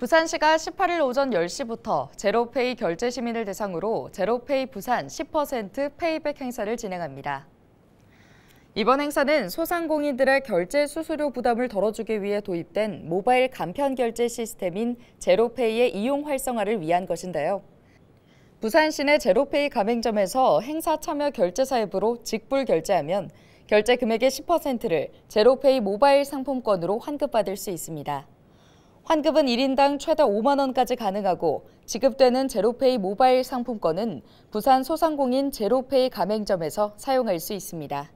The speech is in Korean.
부산시가 18일 오전 10시부터 제로페이 결제 시민을 대상으로 제로페이 부산 10% 페이백 행사를 진행합니다. 이번 행사는 소상공인들의 결제 수수료 부담을 덜어주기 위해 도입된 모바일 간편 결제 시스템인 제로페이의 이용 활성화를 위한 것인데요. 부산 시내 제로페이 가맹점에서 행사 참여 결제사 앱으로 직불 결제하면 결제 금액의 10%를 제로페이 모바일 상품권으로 환급받을 수 있습니다. 환급은 1인당 최다 5만 원까지 가능하고 지급되는 제로페이 모바일 상품권은 부산 소상공인 제로페이 가맹점에서 사용할 수 있습니다.